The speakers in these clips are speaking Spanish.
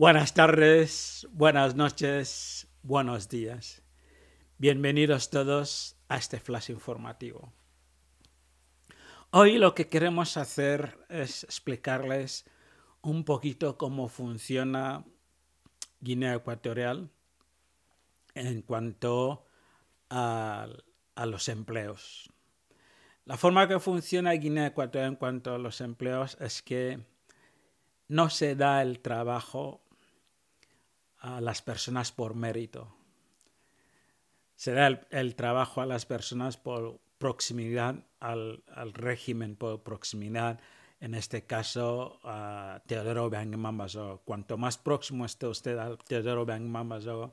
Buenas tardes, buenas noches, buenos días. Bienvenidos todos a este flash informativo. Hoy lo que queremos hacer es explicarles un poquito cómo funciona Guinea Ecuatorial en cuanto a, los empleos. La forma que funciona Guinea Ecuatorial en cuanto a los empleos es que no se da el trabajo a las personas por mérito. Se da el, trabajo a las personas por proximidad al, régimen, por proximidad, en este caso, a Teodoro Bengamambazo. Cuanto más próximo esté usted a Teodoro Bengamambazo,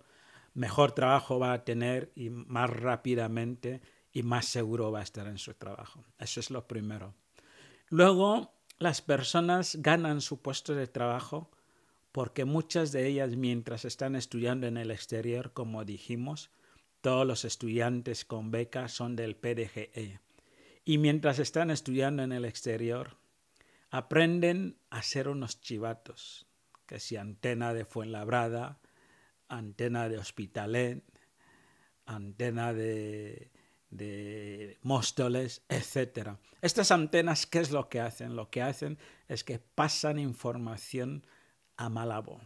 mejor trabajo va a tener y más rápidamente y más seguro va a estar en su trabajo. Eso es lo primero. Luego, las personas ganan su puesto de trabajo porque muchas de ellas mientras están estudiando en el exterior, como dijimos, todos los estudiantes con beca son del PDGE. Y mientras están estudiando en el exterior, aprenden a ser unos chivatos, que si antena de Fuenlabrada, antena de Hospitalet, antena de, de Móstoles, etc. Estas antenas, ¿qué es lo que hacen? Lo que hacen es que pasan información a Malabo.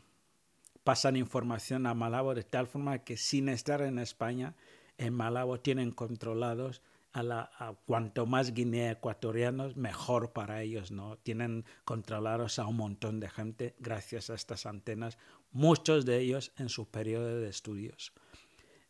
Pasan información a Malabo de tal forma que sin estar en España, en Malabo tienen controlados a, cuanto más guinea ecuatorianos, mejor para ellos, ¿no? Tienen controlados a un montón de gente gracias a estas antenas, muchos de ellos en su periodo de estudios.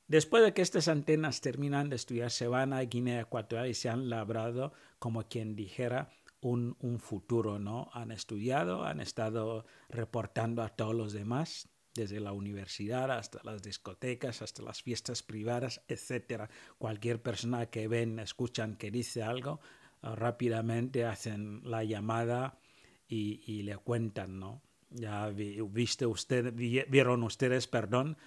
Después de que estas antenas terminan de estudiar, se van a Guinea Ecuatorial y se han labrado, como quien dijera, un, futuro, ¿no? Han estudiado, han estado reportando a todos los demás, desde la universidad hasta las discotecas, hasta las fiestas privadas, etc. Cualquier persona que ven, escuchan que dice algo, ah, rápidamente hacen la llamada y, le cuentan, ¿no? Ya viste usted, vieron ustedes, perdón,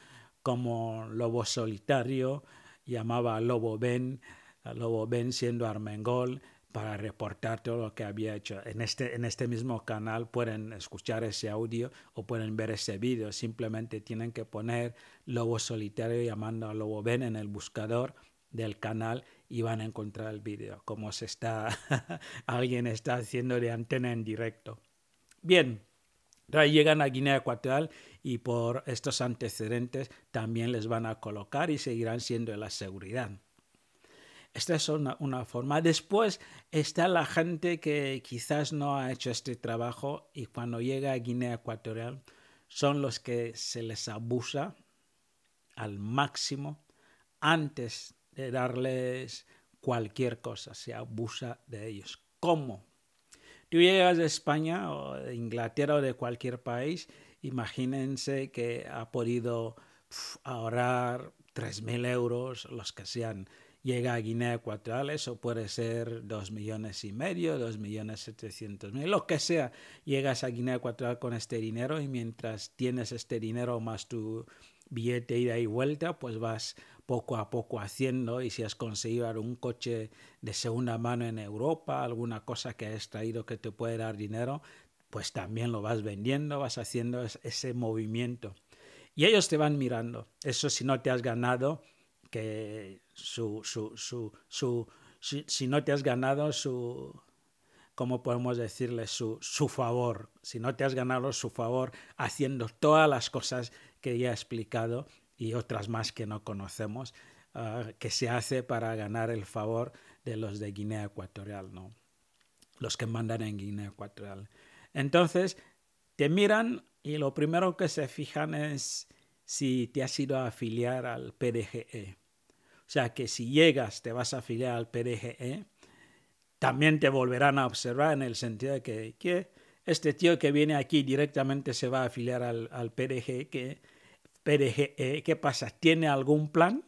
como Lobo Solitario llamaba a Lobo Ben, Lobo Ben siendo Armengol, para reportar todo lo que había hecho. Este, en este, mismo canal pueden escuchar ese audio o pueden ver ese vídeo. Simplemente tienen que poner lobo solitario llamando a lobo ven en el buscador del canal y van a encontrar el vídeo, como se está, alguien está haciendo de antena en directo. Bien, llegan a Guinea Ecuatorial y por estos antecedentes también les van a colocar y seguirán siendo de la seguridad. Esta es una, forma. Después está la gente que quizás no ha hecho este trabajo y cuando llega a Guinea Ecuatorial son los que se les abusa al máximo antes de darles cualquier cosa, se abusa de ellos. ¿Cómo? Tú llegas de España o de Inglaterra o de cualquier país, imagínense que ha podido ahorrar 3.000 euros, los que sean llega a Guinea Ecuatorial, eso puede ser 2 millones y medio, 2 millones 700 mil, lo que sea. Llegas a Guinea Ecuatorial con este dinero y mientras tienes este dinero más tu billete ida y vuelta, pues vas poco a poco haciendo y si has conseguido un coche de segunda mano en Europa, alguna cosa que has traído que te puede dar dinero, pues también lo vas vendiendo, vas haciendo ese movimiento. Y ellos te van mirando. Eso si no te has ganado que su, su, si, no te has ganado su, ¿cómo podemos decirle? Su, favor, si no te has ganado su favor haciendo todas las cosas que ya he explicado y otras más que no conocemos, ah, que se hace para ganar el favor de los de Guinea Ecuatorial, ¿no? Los que mandan en Guinea Ecuatorial. Entonces, te miran y lo primero que se fijan es si te has ido a afiliar al PDGE. O sea que si llegas, te vas a afiliar al PDGE, también te volverán a observar en el sentido de que, este tío que viene aquí directamente se va a afiliar al, e, que, PDGE. ¿Qué pasa? ¿Tiene algún plan?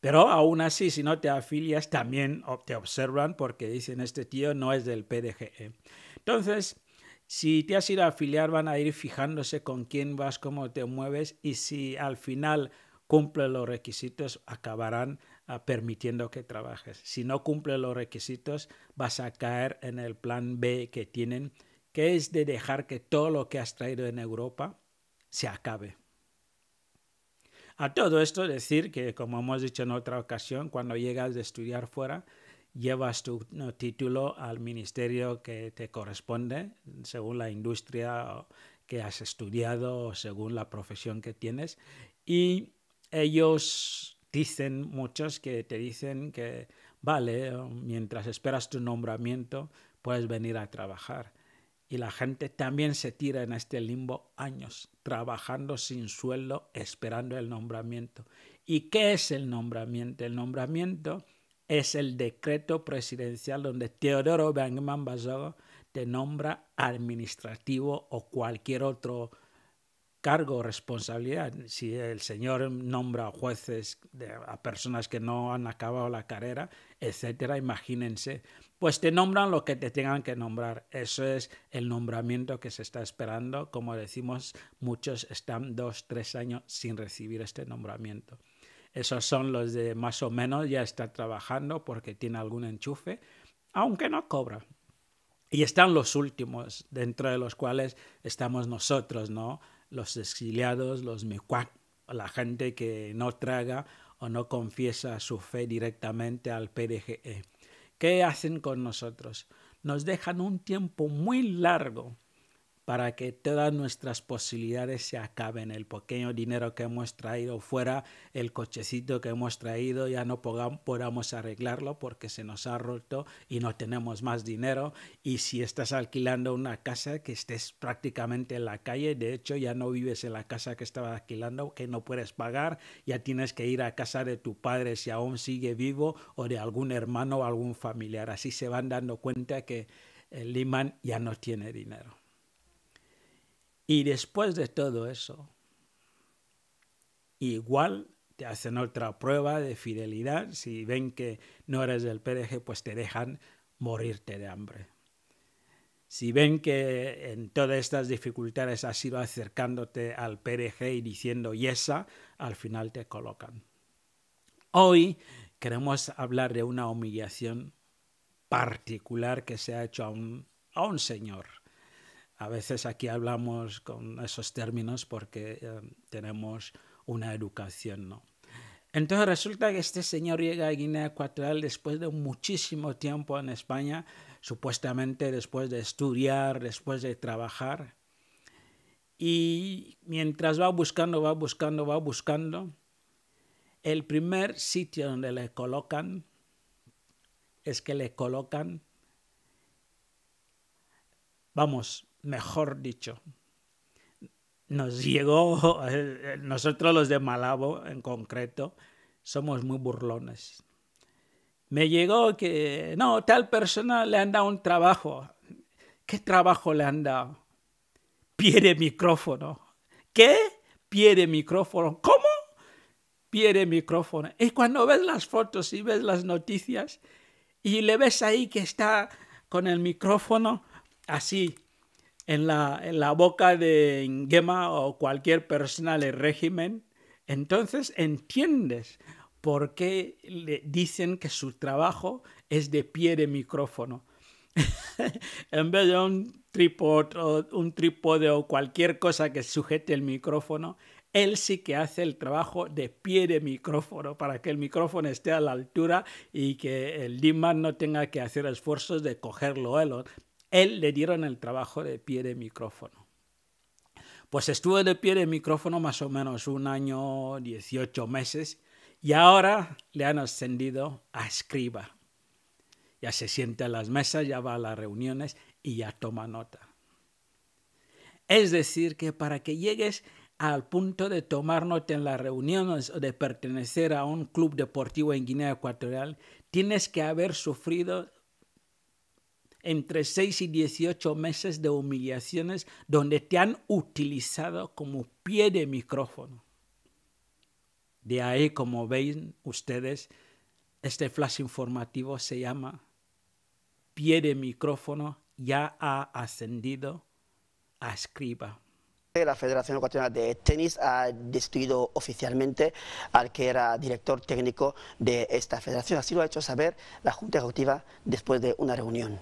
Pero aún así, si no te afilias, también te observan porque dicen, este tío no es del PDGE. Entonces, si te has ido a afiliar, van a ir fijándose con quién vas, cómo te mueves y si al final cumple los requisitos, acabarán ah, permitiendo que trabajes. Si no cumple los requisitos, vas a caer en el plan B que tienen, que es de dejar que todo lo que has traído en Europa se acabe. A todo esto decir que, como hemos dicho en otra ocasión, cuando llegas de estudiar fuera, llevas tu título al ministerio que te corresponde, según la industria que has estudiado o según la profesión que tienes, y ellos dicen, muchos que te dicen que, vale, mientras esperas tu nombramiento, puedes venir a trabajar. Y la gente también se tira en este limbo años, trabajando sin sueldo, esperando el nombramiento. ¿Y qué es el nombramiento? El nombramiento es el decreto presidencial donde Teodoro Benjamin Basago te nombra administrativo o cualquier otro cargo o responsabilidad. Si el señor nombra jueces a personas que no han acabado la carrera, etcétera, imagínense, pues te nombran lo que te tengan que nombrar. Eso es el nombramiento que se está esperando. Como decimos, muchos están dos, tres años sin recibir este nombramiento. Esos son los de más o menos ya está trabajando porque tiene algún enchufe, aunque no cobra. Y están los últimos, dentro de los cuales estamos nosotros, ¿no? los exiliados, los mecuac, la gente que no traga o no confiesa su fe directamente al PDGE. ¿Qué hacen con nosotros? Nos dejan un tiempo muy largo para que todas nuestras posibilidades se acaben. El pequeño dinero que hemos traído fuera, el cochecito que hemos traído, ya no podamos arreglarlo porque se nos ha roto y no tenemos más dinero. Y si estás alquilando una casa que estés prácticamente en la calle, de hecho ya no vives en la casa que estabas alquilando, que no puedes pagar, ya tienes que ir a casa de tu padre si aún sigue vivo o de algún hermano o algún familiar. Así se van dando cuenta que imán ya no tiene dinero. Y después de todo eso, igual te hacen otra prueba de fidelidad. Si ven que no eres del PDG, pues te dejan morirte de hambre. Si ven que en todas estas dificultades has ido acercándote al PDG y diciendo yesa, al final te colocan. Hoy queremos hablar de una humillación particular que se ha hecho a un señor a veces aquí hablamos con esos términos porque eh, tenemos una educación, ¿no? Entonces resulta que este señor llega a Guinea Ecuatorial después de muchísimo tiempo en España, supuestamente después de estudiar, después de trabajar. Y mientras va buscando, va buscando, va buscando, el primer sitio donde le colocan es que le colocan, vamos, mejor dicho. Nos llegó, nosotros los de Malabo en concreto, somos muy burlones. Me llegó que, no, tal persona le han dado un trabajo. ¿Qué trabajo le han dado? Pie micrófono. ¿Qué? Pie micrófono. ¿Cómo? Pie micrófono. Y cuando ves las fotos y ves las noticias y le ves ahí que está con el micrófono así, en la, boca de Gema o cualquier persona del régimen, entonces entiendes por qué le dicen que su trabajo es de pie de micrófono. en vez de un trípode o cualquier cosa que sujete el micrófono, él sí que hace el trabajo de pie de micrófono para que el micrófono esté a la altura y que el Lima no tenga que hacer esfuerzos de cogerlo él ¿eh? él le dieron el trabajo de pie de micrófono. Pues estuvo de pie de micrófono más o menos un año, 18 meses, y ahora le han ascendido a escriba. Ya se sienta a las mesas, ya va a las reuniones y ya toma nota. Es decir, que para que llegues al punto de tomar nota en las reuniones o de pertenecer a un club deportivo en Guinea Ecuatorial, tienes que haber sufrido entre 6 y 18 meses de humillaciones donde te han utilizado como pie de micrófono. De ahí, como ven ustedes, este flash informativo se llama Pie de micrófono ya ha ascendido a escriba. La Federación Ecuatoriana de Tenis ha destituido oficialmente al que era director técnico de esta federación. Así lo ha hecho saber la Junta Ejecutiva después de una reunión.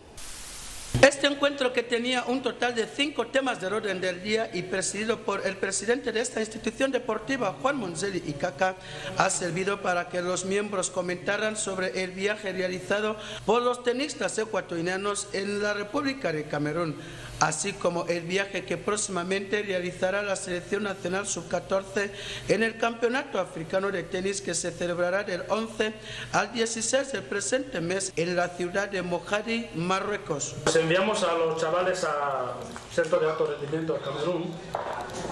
Este encuentro que tenía un total de cinco temas del orden del día y presidido por el presidente de esta institución deportiva, Juan y Icaca, ha servido para que los miembros comentaran sobre el viaje realizado por los tenistas ecuatorianos en la República de Camerún así como el viaje que próximamente realizará la Selección Nacional Sub-14 en el Campeonato Africano de Tenis que se celebrará del 11 al 16 del presente mes en la ciudad de Mojari, Marruecos. Pues enviamos a los chavales a Centro de Alto Rendimiento de Camerún,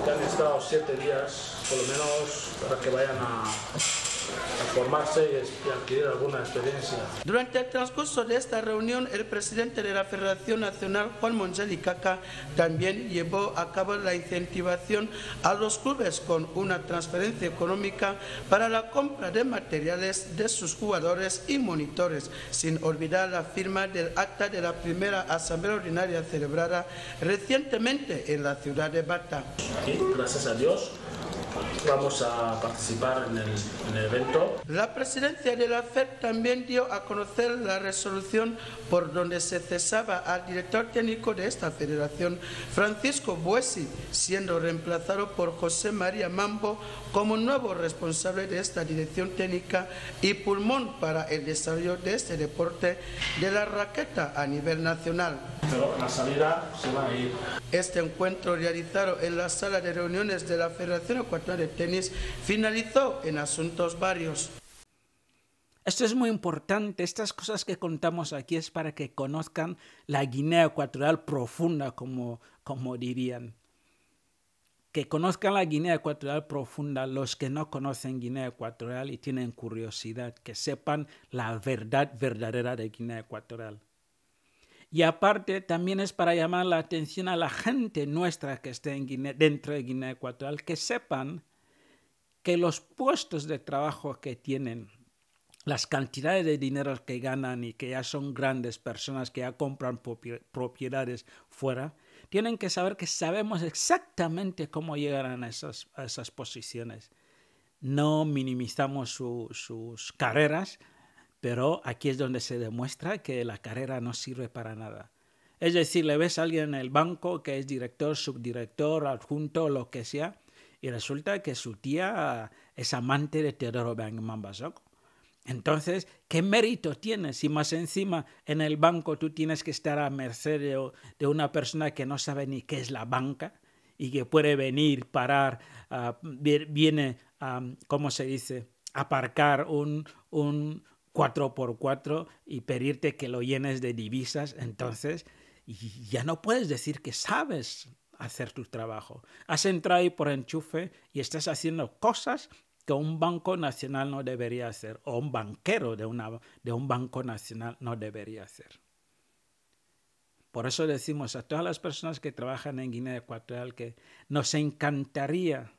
que han estado siete días por lo menos para que vayan a formarse y adquirir alguna experiencia. Durante el transcurso de esta reunión, el presidente de la Federación Nacional, Juan Mongeli Caca, también llevó a cabo la incentivación a los clubes con una transferencia económica para la compra de materiales de sus jugadores y monitores, sin olvidar la firma del acta de la primera asamblea ordinaria celebrada recientemente en la ciudad de Bata. gracias a Dios, vamos a participar en el, evento. La presidencia de la FED también dio a conocer la resolución por donde se cesaba al director técnico de esta federación, Francisco Buesi, siendo reemplazado por José María Mambo como nuevo responsable de esta dirección técnica y pulmón para el desarrollo de este deporte de la raqueta a nivel nacional pero la salida se va a ir. Este encuentro realizado en la sala de reuniones de la Federación Ecuatoriana de Tenis finalizó en asuntos varios. Esto es muy importante, estas cosas que contamos aquí es para que conozcan la Guinea Ecuatorial profunda, como, como dirían. Que conozcan la Guinea Ecuatorial profunda los que no conocen Guinea Ecuatorial y tienen curiosidad, que sepan la verdad verdadera de Guinea Ecuatorial. Y aparte también es para llamar la atención a la gente nuestra que esté dentro de Guinea Ecuatorial, que sepan que los puestos de trabajo que tienen, las cantidades de dinero que ganan y que ya son grandes personas que ya compran propiedades fuera, tienen que saber que sabemos exactamente cómo llegarán a esas, posiciones. No minimizamos sus carreras, pero aquí es donde se demuestra que la carrera no sirve para nada. Es decir, le ves a alguien en el banco que es director, subdirector, adjunto, lo que sea, y resulta que su tía es amante de Teodoro bang Entonces, ¿qué mérito tiene? si más encima en el banco tú tienes que estar a merced de, una persona que no sabe ni qué es la banca y que puede venir, parar, ah, viene, ¿cómo se dice?, aparcar un cuatro por cuatro y pedirte que lo llenes de divisas, entonces ya no puedes decir que sabes hacer tu trabajo. Has entrado ahí por enchufe y estás haciendo cosas que un banco nacional no debería hacer o un banquero de, de un banco nacional no debería hacer. Por eso decimos a todas las personas que trabajan en Guinea Ecuatorial que nos encantaría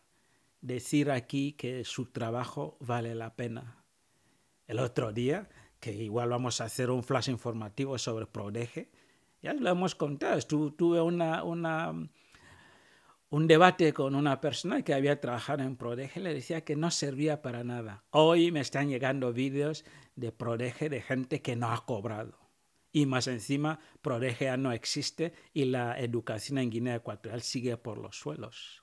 decir aquí que su trabajo vale la pena el otro día, que igual vamos a hacer un flash informativo sobre Prodeje. Ya lo hemos contado, tuve un debate con una persona que había trabajado en Prodeje, le decía que no servía para nada. Hoy me están llegando vídeos de Prodeje de gente que no ha cobrado. Y más encima, Prodeje ya no existe y la educación en Guinea Ecuatorial sigue por los suelos.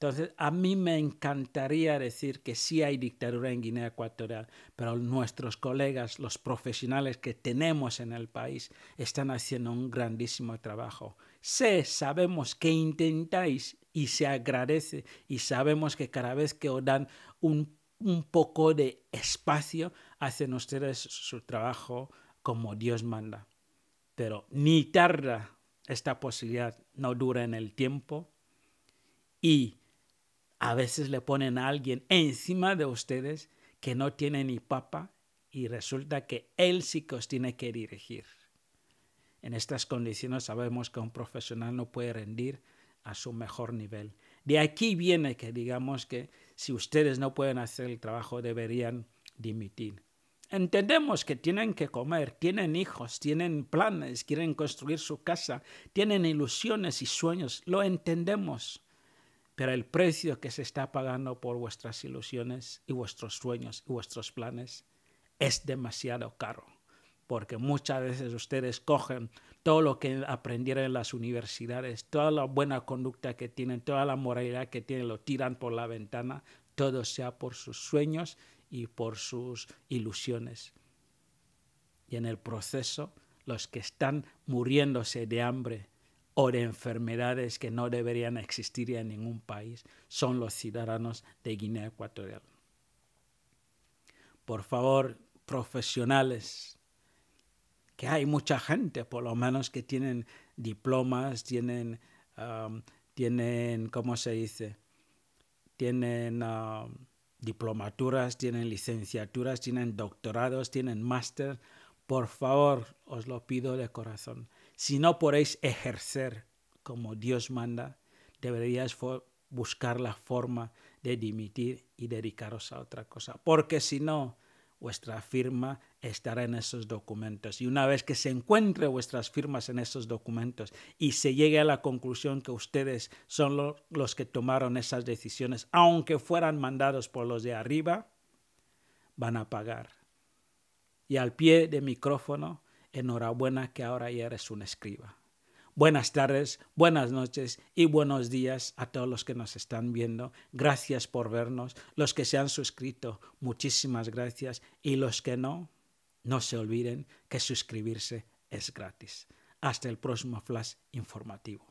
Entonces, a mí me encantaría decir que sí hay dictadura en Guinea Ecuatorial, pero nuestros colegas, los profesionales que tenemos en el país, están haciendo un grandísimo trabajo. Sé, sabemos que intentáis y se agradece y sabemos que cada vez que os dan un, un poco de espacio, hacen ustedes su trabajo como Dios manda. Pero ni tarda esta posibilidad, no dura en el tiempo y a veces le ponen a alguien encima de ustedes que no tiene ni papa y resulta que él sí que os tiene que dirigir. En estas condiciones sabemos que un profesional no puede rendir a su mejor nivel. De aquí viene que digamos que si ustedes no pueden hacer el trabajo deberían dimitir. Entendemos que tienen que comer, tienen hijos, tienen planes, quieren construir su casa, tienen ilusiones y sueños, lo entendemos pero el precio que se está pagando por vuestras ilusiones y vuestros sueños y vuestros planes es demasiado caro, porque muchas veces ustedes cogen todo lo que aprendieron en las universidades, toda la buena conducta que tienen, toda la moralidad que tienen, lo tiran por la ventana, todo sea por sus sueños y por sus ilusiones. Y en el proceso, los que están muriéndose de hambre, o de enfermedades que no deberían existir en ningún país son los ciudadanos de Guinea Ecuatorial. Por favor, profesionales, que hay mucha gente, por lo menos, que tienen diplomas, tienen, tienen ¿cómo se dice? Tienen diplomaturas, tienen licenciaturas, tienen doctorados, tienen máster. Por favor, os lo pido de corazón si no podéis ejercer como Dios manda, deberíais buscar la forma de dimitir y dedicaros a otra cosa, porque si no, vuestra firma estará en esos documentos. Y una vez que se encuentren vuestras firmas en esos documentos y se llegue a la conclusión que ustedes son los que tomaron esas decisiones, aunque fueran mandados por los de arriba, van a pagar. Y al pie de micrófono enhorabuena que ahora ya eres un escriba. Buenas tardes, buenas noches y buenos días a todos los que nos están viendo. Gracias por vernos. Los que se han suscrito, muchísimas gracias. Y los que no, no se olviden que suscribirse es gratis. Hasta el próximo flash informativo.